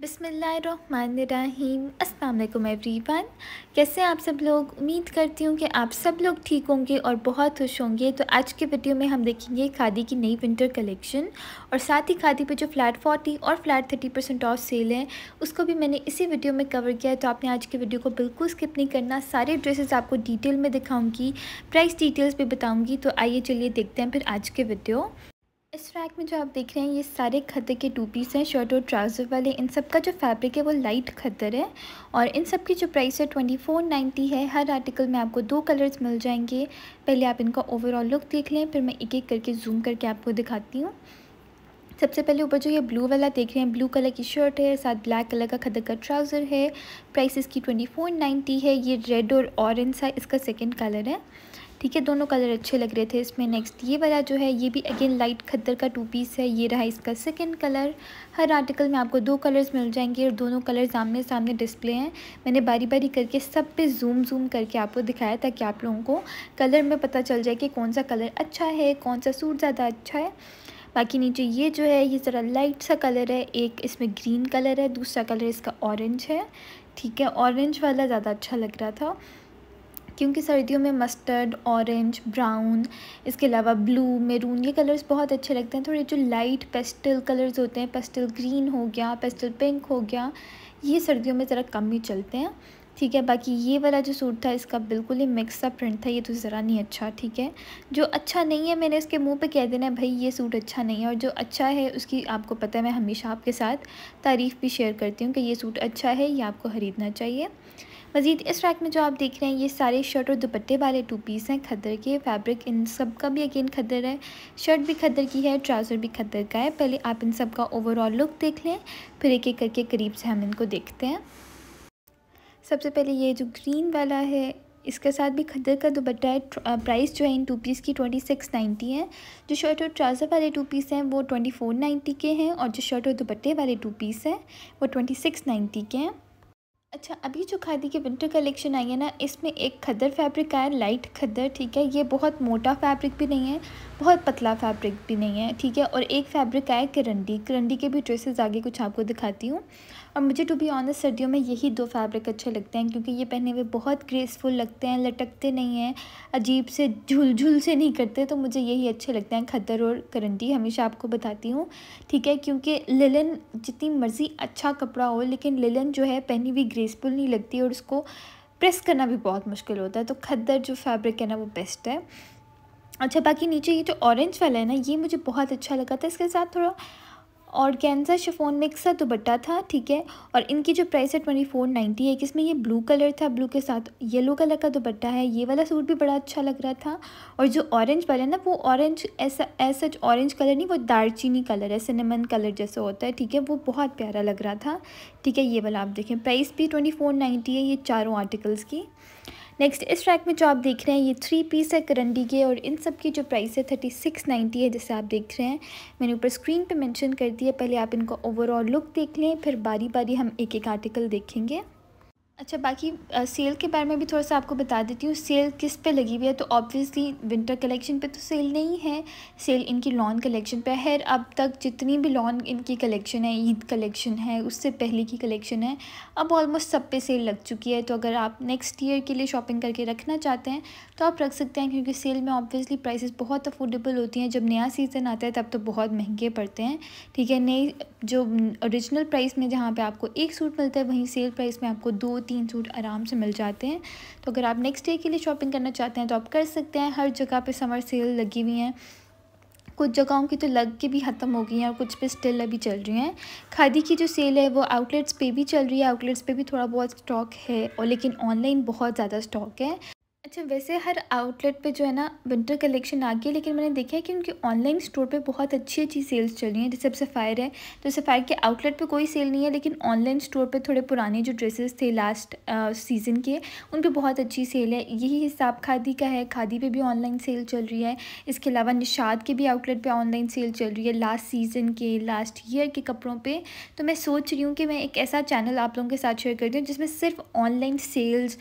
बिसमीम अल्लाम एवरीवन कैसे आप सब लोग उम्मीद करती हूँ कि आप सब लोग ठीक होंगे और बहुत खुश होंगे तो आज के वीडियो में हम देखेंगे खादी की नई विंटर कलेक्शन और साथ ही खादी पे जो फ्लैट फोर्टी और flat thirty percent off sale है उसको भी मैंने इसी वीडियो में कवर किया है तो आपने आज की वीडियो को बिल्कुल स्किप नहीं करना सारे ड्रेसेस आपको डिटेल में दिखाऊँगी प्राइस डिटेल्स भी बताऊँगी तो आइए चलिए देखते हैं फिर आज के वीडियो इस रैक में जो आप देख रहे हैं ये सारे खतर के टू पीस हैं शर्ट और ट्राउज़र वाले इन सब का जो फैब्रिक है वो लाइट खद्दर है और इन सब की जो प्राइस है ट्वेंटी फोर नाइन्टी है हर आर्टिकल में आपको दो कलर्स मिल जाएंगे पहले आप इनका ओवरऑल लुक देख लें फिर मैं एक एक करके जूम करके आपको दिखाती हूँ सबसे पहले ऊपर जो ये ब्लू वाला देख रहे हैं ब्लू कलर की शर्ट है साथ ब्लैक कलर का खदर का ट्राउज़र है प्राइस इसकी ट्वेंटी फोर नाइन्टी है ये रेड और ऑरेंज सा इसका सेकेंड कलर है ठीक है दोनों कलर अच्छे लग रहे थे इसमें नेक्स्ट ये वाला जो है ये भी अगेन लाइट खद्दर का टू पीस है ये रहा इसका सेकेंड कलर हर आर्टिकल में आपको दो कलर्स मिल जाएंगे और दोनों कलर आमने सामने डिस्प्ले हैं मैंने बारी बारी करके सब पे जूम जूम करके आपको दिखाया ताकि आप लोगों को कलर में पता चल जाए कि कौन सा कलर अच्छा है कौन सा सूट ज़्यादा अच्छा है बाकी नीचे ये जो है ये ज़रा लाइट सा कलर है एक इसमें ग्रीन कलर है दूसरा कलर इसका ऑरेंज है ठीक है ऑरेंज वाला ज़्यादा अच्छा लग रहा था क्योंकि सर्दियों में मस्टर्ड ऑरेंज ब्राउन इसके अलावा ब्लू मेरून ये कलर्स बहुत अच्छे लगते हैं थोड़े जो लाइट पेस्टल कलर्स होते हैं पेस्टल ग्रीन हो गया पेस्टल पिंक हो गया ये सर्दियों में ज़रा कम ही चलते हैं ठीक है बाकी ये वाला जो सूट था इसका बिल्कुल ही मिक्स सा प्रिंट था ये तो ज़रा नहीं अच्छा ठीक है जो अच्छा नहीं है मैंने इसके मुंह पे कह देना है भाई ये सूट अच्छा नहीं है और जो अच्छा है उसकी आपको पता है मैं हमेशा आपके साथ तारीफ़ भी शेयर करती हूँ कि ये सूट अच्छा है ये आपको ख़रीदना चाहिए मज़ीद इस रैक में जो आप देख रहे हैं ये सारे शर्ट और दुपट्टे वाले टू पीस हैं खद्दर के फैब्रिक इन सब का भी अगेन खद्दर है शर्ट भी खद्दर की है ट्राउज़र भी खद्दर का है पहले आप इन सब का ओवरऑल लुक देख लें फिर एक एक करके करीब से हम इनको देखते हैं सबसे पहले ये जो ग्रीन वाला है इसके साथ भी खद्दर का दुपट्टा है प्राइस जो है इन टू पीस की ट्वेंटी सिक्स नाइन्टी है जो शर्ट और ट्राउज़र वाले टू पीस हैं वो ट्वेंटी फोर नाइन्टी के हैं और जो शर्ट और दुपट्टे वाले टू पीस हैं वो ट्वेंटी सिक्स नाइन्टी के हैं अच्छा अभी जो खादी की विंटर कलेक्शन आई है ना इसमें एक खद्दर फैब्रिक आया लाइट खद्दर ठीक है ये बहुत मोटा फैब्रिक भी नहीं है बहुत पतला फैब्रिक भी नहीं है ठीक है और एक फैब्रिक आया करंडी करंडी के भी ड्रेसेस आगे कुछ आपको दिखाती हूँ और मुझे टू बी ऑन सर्दियों में यही दो फैब्रिक अच्छे लगते हैं क्योंकि ये पहने हुए बहुत ग्रेसफुल लगते हैं लटकते नहीं हैं अजीब से झुलझुल झुल से नहीं करते तो मुझे यही अच्छे लगते हैं खतर और करंटी हमेशा आपको बताती हूँ ठीक है क्योंकि लिलन जितनी मर्ज़ी अच्छा कपड़ा हो लेकिन लिलन जो है पहनी हुई ग्रेसफुल नहीं लगती और उसको प्रेस करना भी बहुत मुश्किल होता है तो खद्दर जो फैब्रिक है ना वो बेस्ट है अच्छा बाकी नीचे ये जो ऑरेंज वाला है ना ये मुझे बहुत अच्छा लगा था इसके साथ थोड़ा और कैंसा शिफोन मिक्स सा दुबट्टा था ठीक है और इनकी जो प्राइस है ट्वेंटी फोर नाइन्टी है इसमें ये ब्लू कलर था ब्लू के साथ येलो कलर का दुबट्टा है ये वाला सूट भी बड़ा अच्छा लग रहा था और जो ऑरेंज वाला है ना वो ऑरेंज ऐसा ऐसा ऑरेंज कलर नहीं वो दारचीनी कलर है सिनेमन कलर जैसा होता है ठीक है वो बहुत प्यारा लग रहा था ठीक है ये वाला आप देखें प्राइस भी ट्वेंटी फोर नाइन्टी है ये चारों आर्टिकल्स की नेक्स्ट इस ट्रैक में जो आप देख रहे हैं ये थ्री पीस है करंडी के और इन सब की जो प्राइस है थर्टी सिक्स नाइन्टी है जैसे आप देख रहे हैं मैंने ऊपर स्क्रीन पे मेंशन कर दिया पहले आप इनको ओवरऑल लुक देख लें फिर बारी बारी हम एक एक आर्टिकल देखेंगे अच्छा बाकी आ, सेल के बारे में भी थोड़ा सा आपको बता देती हूँ सेल किस पे लगी हुई है तो ऑब्वियसली विंटर कलेक्शन पे तो सेल नहीं है सेल इनकी लॉन कलेक्शन पे है अब तक जितनी भी लॉन इनकी कलेक्शन है ईद कलेक्शन है उससे पहले की कलेक्शन है अब ऑलमोस्ट सब पे सेल लग चुकी है तो अगर आप नेक्स्ट ईयर के लिए शॉपिंग करके रखना चाहते हैं तो आप रख सकते हैं क्योंकि सेल में ऑब्वियसली प्राइसेस बहुत अफोर्डेबल होती हैं जब नया सीज़न आता है तब तो बहुत महंगे पड़ते हैं ठीक है नई जो ओरिजिनल प्राइस में जहाँ पे आपको एक सूट मिलता है वहीं सेल प्राइस में आपको दो तीन सूट आराम से मिल जाते हैं तो अगर आप नेक्स्ट डे के लिए शॉपिंग करना चाहते हैं तो आप कर सकते हैं हर जगह पे समर सेल लगी हुई हैं कुछ जगहों की तो लग के भी ख़त्म हो गई हैं और कुछ पे स्टिल अभी चल रही हैं खादी की जो सेल है वो आउटलेट्स पे भी चल रही है आउटलेट्स पे भी थोड़ा बहुत स्टॉक है और लेकिन ऑनलाइन बहुत ज़्यादा स्टॉक है अच्छा वैसे हर आउटलेट पे जो है ना विंटर कलेक्शन आ गई लेकिन मैंने देखा है कि उनके ऑनलाइन स्टोर पे बहुत अच्छी अच्छी सेल्स चल रही हैं जैसे अब सफ़ायर है तो सफ़ायर के आउटलेट पे कोई सेल नहीं है लेकिन ऑनलाइन स्टोर पे थोड़े पुराने जो ड्रेसेस थे लास्ट सीज़न के उन पर बहुत अच्छी सेल है यही हिसाब खादी का है खादी पर भी ऑनलाइन सेल चल रही है इसके अलावा निषाद के भी आउटलेट पर ऑनलाइन सेल चल रही है लास्ट सीज़न के लास्ट ईयर के कपड़ों पर तो मैं सोच रही हूँ कि मैं एक ऐसा चैनल आप लोगों के साथ शेयर करती हूँ जिसमें सिर्फ online sales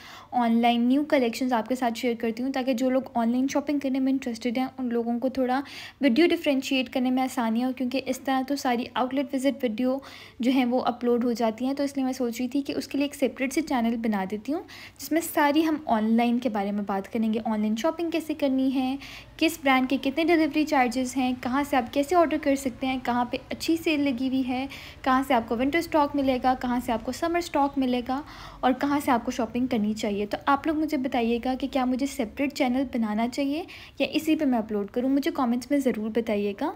online new collection आपके साथ शेयर करती हूँ ताकि जो लोग ऑनलाइन शॉपिंग करने में इंटरेस्टेड हैं उन लोगों को थोड़ा वीडियो डिफ्रेंशिएट करने में आसानी हो क्योंकि इस तरह तो सारी आउटलेट विजिट वीडियो जो है वो अपलोड हो जाती हैं तो इसलिए मैं सोच रही थी कि उसके लिए एक सेपरेट से चैनल बना देती हूँ जिसमें सारी हम ऑनलाइन के बारे में बात करेंगे ऑनलाइन शॉपिंग कैसे करनी है किस ब्रांड के कितने डिलीवरी चार्जेस हैं कहाँ से आप कैसे ऑर्डर कर सकते हैं कहाँ पर अच्छी सेल लगी हुई है कहाँ से आपको विंटर स्टॉक मिलेगा कहाँ से आपको समर स्टॉक मिलेगा और कहाँ से आपको शॉपिंग करनी चाहिए तो आप लोग मुझे बताइएगा कि कि क्या मुझे सेपरेट चैनल बनाना चाहिए या इसी पे मैं अपलोड करूँ मुझे कमेंट्स में ज़रूर बताइएगा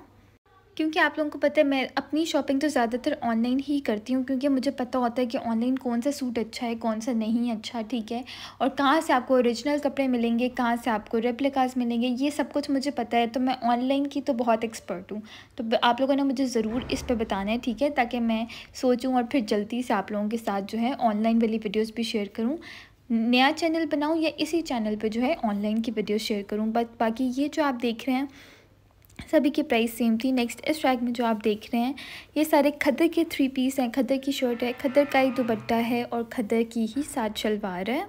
क्योंकि आप लोगों को पता है मैं अपनी शॉपिंग तो ज़्यादातर ऑनलाइन ही करती हूँ क्योंकि मुझे पता होता है कि ऑनलाइन कौन सा सूट अच्छा है कौन सा नहीं अच्छा ठीक है और कहाँ से आपको ओरिजिनल कपड़े मिलेंगे कहाँ से आपको रेप्लिकास मिलेंगे ये सब कुछ मुझे पता है तो मैं ऑनलाइन की तो बहुत एक्सपर्ट हूँ तो आप लोगों ने मुझे ज़रूर इस पर बताना है ठीक है ताकि मैं सोचूँ और फिर जल्दी से आप लोगों के साथ जो है ऑनलाइन वाली वीडियोज़ भी शेयर करूँ नया चैनल बनाऊँ या इसी चैनल पे जो है ऑनलाइन की वीडियो शेयर करूँ बट बाकी ये जो आप देख रहे हैं सभी की प्राइस सेम थी नेक्स्ट इस ट्रैक में जो आप देख रहे हैं ये सारे खदर के थ्री पीस हैं खदर की शर्ट है खदर का ही दुपट्टा है और खदर की ही सात शलवार है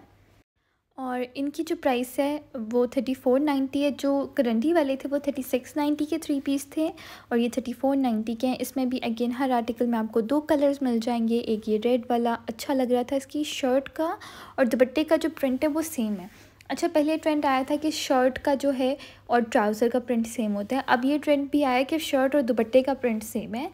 और इनकी जो प्राइस है वो थर्टी फोर नाइन्टी है जो करंटी वाले थे वो थर्टी सिक्स नाइन्टी के थ्री पीस थे और ये थर्टी फोर नाइन्टी के हैं इसमें भी अगेन हर आर्टिकल में आपको दो कलर्स मिल जाएंगे एक ये रेड वाला अच्छा लग रहा था इसकी शर्ट का और दुपट्टे का जो प्रिंट है वो सेम है अच्छा पहले ट्रेंड आया था कि शर्ट का जो है और ट्राउज़र का प्रिंट सेम होता है अब ये ट्रेंड भी आया कि शर्ट और दुपट्टे का प्रिंट सेम है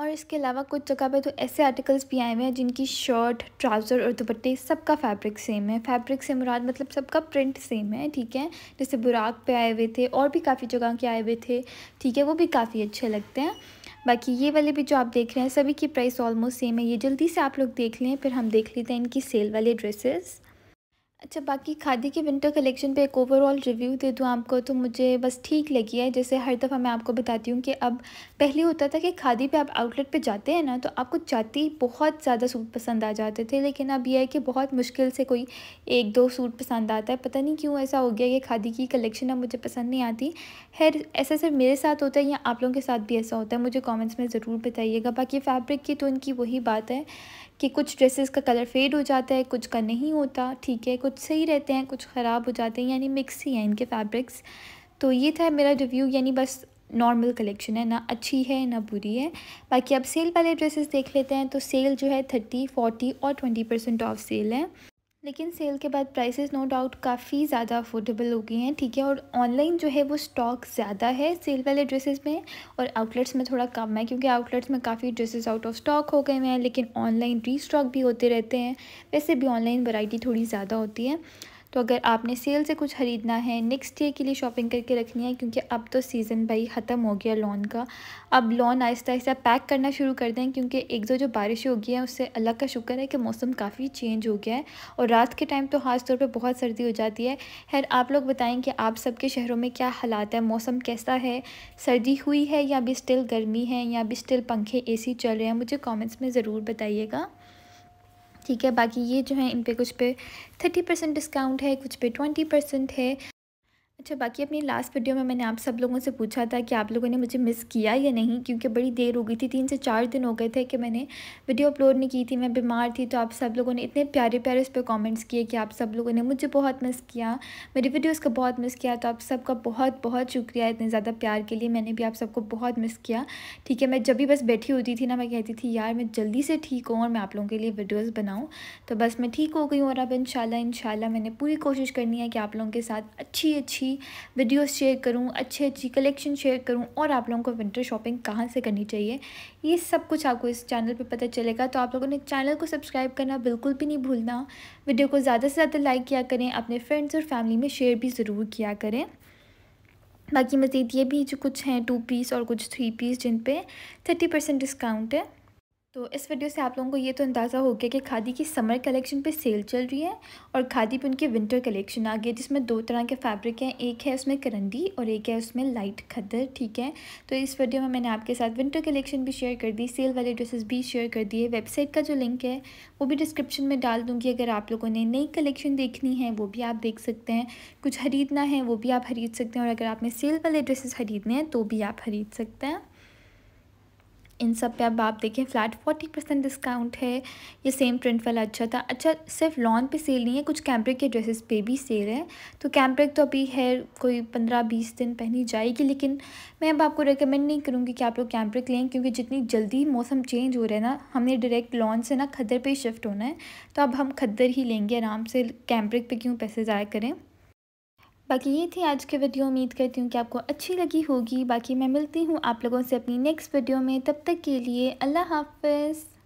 और इसके अलावा कुछ जगह पे तो ऐसे आर्टिकल्स भी आए हुए हैं जिनकी शर्ट ट्राउज़र और दुपट्टे सबका फैब्रिक सेम है फैब्रिक से मुराद मतलब सबका प्रिंट सेम है ठीक है जैसे बुराक पे आए हुए थे और भी काफ़ी जगह के आए हुए थे ठीक है वो भी काफ़ी अच्छे लगते हैं बाकी ये वाले भी जो आप देख रहे हैं सभी की प्राइस ऑलमोस्ट सेम है ये जल्दी से आप लोग देख लें फिर हम देख लेते हैं इनकी सेल वाले ड्रेसेस अच्छा बाकी खादी के विंटर कलेक्शन पे एक ओवरऑल रिव्यू दे दूँ आपको तो मुझे बस ठीक लगी है जैसे हर दफ़ा मैं आपको बताती हूँ कि अब पहले होता था कि खादी पे आप आउटलेट पे जाते हैं ना तो आपको जाती बहुत ज़्यादा सूट पसंद आ जाते थे लेकिन अब यह है कि बहुत मुश्किल से कोई एक दो सूट पसंद आता है पता नहीं क्यों ऐसा हो गया कि खादी की कलेक्शन अब मुझे पसंद नहीं आती खैर ऐसा सिर्फ मेरे साथ होता है या आप लोगों के साथ भी ऐसा होता है मुझे कॉमेंट्स में ज़रूर बताइएगा बाकी फैब्रिक की तो इनकी वही बात है कि कुछ ड्रेसेस का कलर फेड हो जाता है कुछ का नहीं होता ठीक है कुछ सही रहते हैं कुछ ख़राब हो जाते हैं यानी मिक्स ही हैं इनके फैब्रिक्स तो ये था मेरा रिव्यू यानी बस नॉर्मल कलेक्शन है ना अच्छी है ना बुरी है बाकी अब सेल वाले ड्रेसेस देख लेते हैं तो सेल जो है थर्टी फोर्टी और ट्वेंटी परसेंट ऑफ सेल है लेकिन सेल के बाद प्राइसेस नो डाउट काफ़ी ज़्यादा अफोर्डेबल हो गई हैं ठीक है और ऑनलाइन जो है वो स्टॉक ज़्यादा है सेल वाले ड्रेसेस में और आउटलेट्स में थोड़ा कम है क्योंकि आउटलेट्स में काफ़ी ड्रेसेस आउट ऑफ स्टॉक हो गए हैं लेकिन ऑनलाइन री भी होते रहते हैं वैसे भी ऑनलाइन वराइटी थोड़ी ज़्यादा होती है तो अगर आपने सेल से कुछ ख़रीदना है नेक्स्ट डे के लिए शॉपिंग करके रखनी है क्योंकि अब तो सीज़न भाई ख़त्म हो गया लॉन का अब लॉन आहिस्ता आहिस्ता पैक करना शुरू कर दें क्योंकि एक दो जो बारिश हो गई है उससे अल्लाह का शुक्र है कि मौसम काफ़ी चेंज हो गया है और रात के टाइम तो ख़ास तौर पर बहुत सर्दी हो जाती है खैर आप लोग बताएँ कि आप सबके शहरों में क्या हालात है मौसम कैसा है सर्दी हुई है या अभी स्टिल गर्मी है या अभी स्टिल पंखे ए चल रहे हैं मुझे कॉमेंट्स में ज़रूर बताइएगा ठीक है बाकी ये जो है इन पे कुछ पे थर्टी परसेंट डिस्काउंट है कुछ पे ट्वेंटी परसेंट है अच्छा बाकी अपनी लास्ट वीडियो में मैंने आप सब लोगों से पूछा था कि आप लोगों ने मुझे मिस किया या नहीं क्योंकि बड़ी देर हो गई थी तीन से चार दिन हो गए थे कि मैंने वीडियो अपलोड नहीं की थी मैं बीमार थी तो आप सब लोगों ने इतने प्यारे प्यारे उस पर कॉमेंट्स किए कि आप सब लोगों ने मुझे बहुत मिस किया मेरी वीडियोज़ का बहुत मिस किया तो आप सबका बहुत बहुत शुक्रिया इतने ज़्यादा प्यार के लिए मैंने भी आप सबको बहुत मिस किया ठीक है मैं जब भी बस बैठी होती थी ना मैं कहती थी यार मैं जल्दी से ठीक हूँ और मैं आप लोगों के लिए वीडियोज़ बनाऊँ तो बस मैं ठीक हो गई हूँ और अब इन शाला मैंने पूरी कोशिश करनी है कि आप लोगों के साथ अच्छी अच्छी अच्छी वीडियोस शेयर करूँ अच्छी अच्छी कलेक्शन शेयर करूँ और आप लोगों को विंटर शॉपिंग कहाँ से करनी चाहिए ये सब कुछ आपको इस चैनल पे पता चलेगा तो आप लोगों ने चैनल को सब्सक्राइब करना बिल्कुल भी नहीं भूलना वीडियो को ज़्यादा से ज़्यादा लाइक किया करें अपने फ्रेंड्स और फैमिली में शेयर भी ज़रूर किया करें बाकी मज़ीद ये भी जो कुछ हैं टू पीस और कुछ थ्री पीस जिन पे थर्टी परसेंट डिस्काउंट है तो इस वीडियो से आप लोगों को ये तो अंदाज़ा हो गया कि खादी की समर कलेक्शन पे सेल चल रही है और खादी पे उनके विंटर कलेक्शन आ गया जिसमें दो तरह के फैब्रिक हैं एक है उसमें करंदी और एक है उसमें लाइट खदर ठीक है तो इस वीडियो में मैंने आपके साथ विंटर कलेक्शन भी शेयर कर दी सेल वाले ड्रेसेस भी शेयर कर दिए वेबसाइट का जो लिंक है वो भी डिस्क्रिप्शन में डाल दूँगी अगर आप लोगों ने नई कलेक्शन देखनी है वो भी आप देख सकते हैं कुछ खरीदना है वो भी आप खरीद सकते हैं और अगर आपने सेल वाले ड्रेसेस खरीदने हैं तो भी आप खरीद सकते हैं इन सब पे अब आप देखें फ्लैट फोर्टी परसेंट डिस्काउंट है ये सेम प्रिंट वाला अच्छा था अच्छा सिर्फ लॉन पे सेल नहीं है कुछ कैम्ब्रिक के ड्रेसेस पे भी सेल है तो कैम्ब्रिक तो अभी है कोई पंद्रह बीस दिन पहनी जाएगी लेकिन मैं अब आपको रिकमेंड नहीं करूँगी कि आप लोग कैम्ब्रिक लें क्योंकि जितनी जल्दी मौसम चेंज हो रहा है ना हमने डायरेक्ट लॉन से ना खद्दर पर शिफ्ट होना है तो अब हम खद्दर ही लेंगे आराम से कैम्ब्रिक पर क्यों पैसे ज़ाया करें बाकी ये थी आज की वीडियो उम्मीद करती हूँ कि आपको अच्छी लगी होगी बाकी मैं मिलती हूँ आप लोगों से अपनी नेक्स्ट वीडियो में तब तक के लिए अल्लाह हाफ